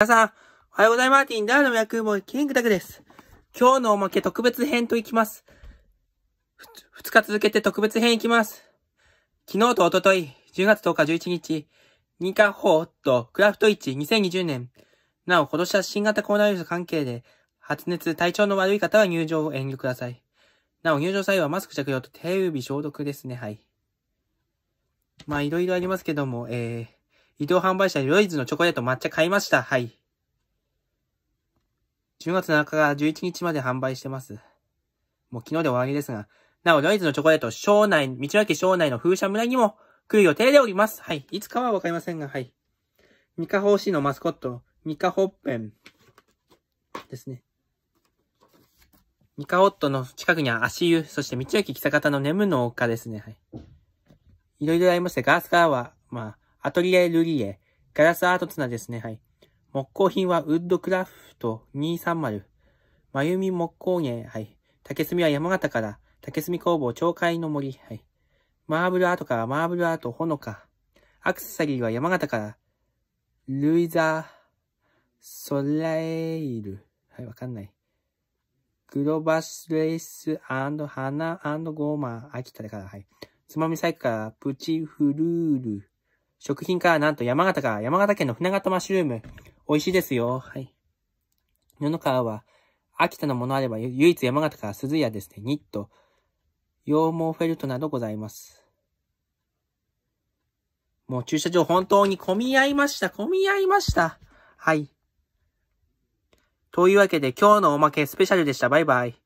皆さん、おはようございます。ティンダーの役もキングタクです。今日のおまけ特別編といきます。2日続けて特別編いきます。昨日とおととい、10月10日11日、ニカホーとクラフト12020年。なお、今年は新型コロナウイルス関係で、発熱、体調の悪い方は入場を遠慮ください。なお、入場際はマスク着用と手指消毒ですね。はい。まあ、いろいろありますけども、えー、移動販売車にロイズのチョコレート抹茶買いました。はい。10月7日から11日まで販売してます。もう昨日で終わりですが。なお、ロイズのチョコレート、省内、道の駅省内の風車村にも来る予定でおります。はい。いつかはわかりませんが、はい。ミカホーシーのマスコット、ミカホッペンですね。ミカホットの近くには足湯、そして道の駅北方の眠の丘ですね。はい。いろいろありまして、ガースカーは、まあ、アトリエ・ルリエ、ガラスアートツナですね。はい。木工品はウッドクラフト230、まゆみ木工芸、はい。竹炭は山形から、竹炭工房鳥海の森、はい。マーブルアートからマーブルアートほのか。アクセサリーは山形から、ルイザー、ソレイル。はい、わかんない。グロバスレイス花ゴーマー、秋田だから、はい。つまみ細工から、プチフルール。食品か、なんと山形か、山形県の船形マッシュルーム。美味しいですよ。はい。布の川は、秋田のものあれば唯一山形から鈴屋ですね。ニット、羊毛フェルトなどございます。もう駐車場本当に混み合いました。混み合いました。はい。というわけで今日のおまけスペシャルでした。バイバイ。